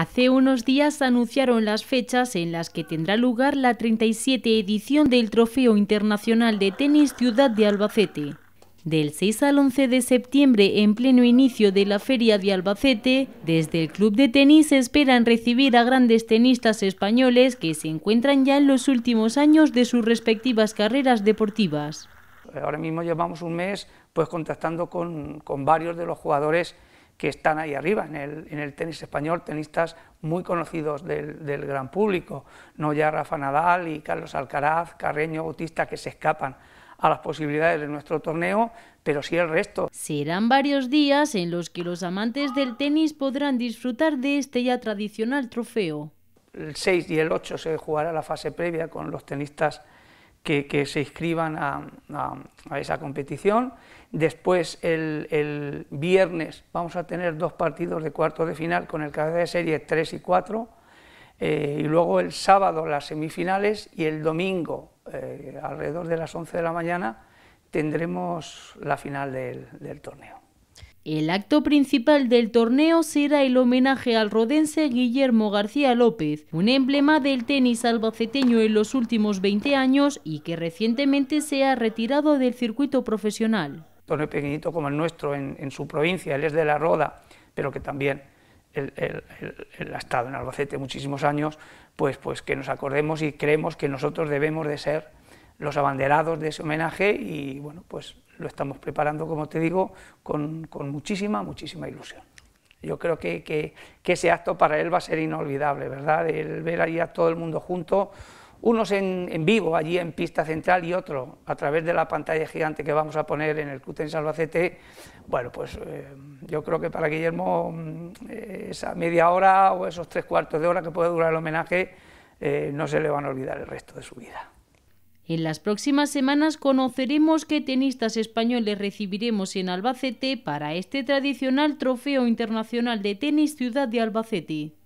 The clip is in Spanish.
Hace unos días anunciaron las fechas en las que tendrá lugar la 37 edición del Trofeo Internacional de Tenis Ciudad de Albacete. Del 6 al 11 de septiembre, en pleno inicio de la Feria de Albacete, desde el Club de Tenis esperan recibir a grandes tenistas españoles que se encuentran ya en los últimos años de sus respectivas carreras deportivas. Ahora mismo llevamos un mes pues contactando con, con varios de los jugadores que están ahí arriba en el, tenis español, tenistas muy conocidos del, del, gran público, no ya Rafa Nadal y Carlos Alcaraz, Carreño, Bautista, que se escapan a las posibilidades de nuestro torneo, pero sí el resto. Serán varios días en los que los amantes del tenis podrán disfrutar de este ya tradicional trofeo. El 6 y el 8 se jugará la fase previa con los tenistas que, se inscriban a, esa competición. Después, el, viernes, vamos a tener dos partidos de cuartos de final con el cabeza de serie 3 y 4. Eh, y luego el sábado las semifinales y el domingo, eh, alrededor de las 11 de la mañana, tendremos la final del torneo. El acto principal del torneo será el homenaje al rodense Guillermo García López, un emblema del tenis albaceteño en los últimos 20 años y que recientemente se ha retirado del circuito profesional. Torneo pequeñito como el nuestro en, su provincia, él es de La Roda, pero que también ha estado en Albacete muchísimos años, pues, pues que nos acordemos y creemos que nosotros debemos de ser los abanderados de ese homenaje y bueno, pues lo estamos preparando, como te digo, con, muchísima, muchísima ilusión. Yo creo que, ese acto para él va a ser inolvidable, ¿verdad? El ver ahí a todo el mundo junto, unos en, vivo allí en pista central y otro a través de la pantalla gigante que vamos a poner en el CUT en Salvacete. Bueno, pues eh, yo creo que para Guillermo mm, eh, esa media hora o esos tres cuartos de hora que puede durar el homenaje eh, no se le van a olvidar el resto de su vida. En las próximas semanas conoceremos qué tenistas españoles recibiremos en Albacete para este tradicional Trofeo Internacional de Tenis Ciudad de Albacete.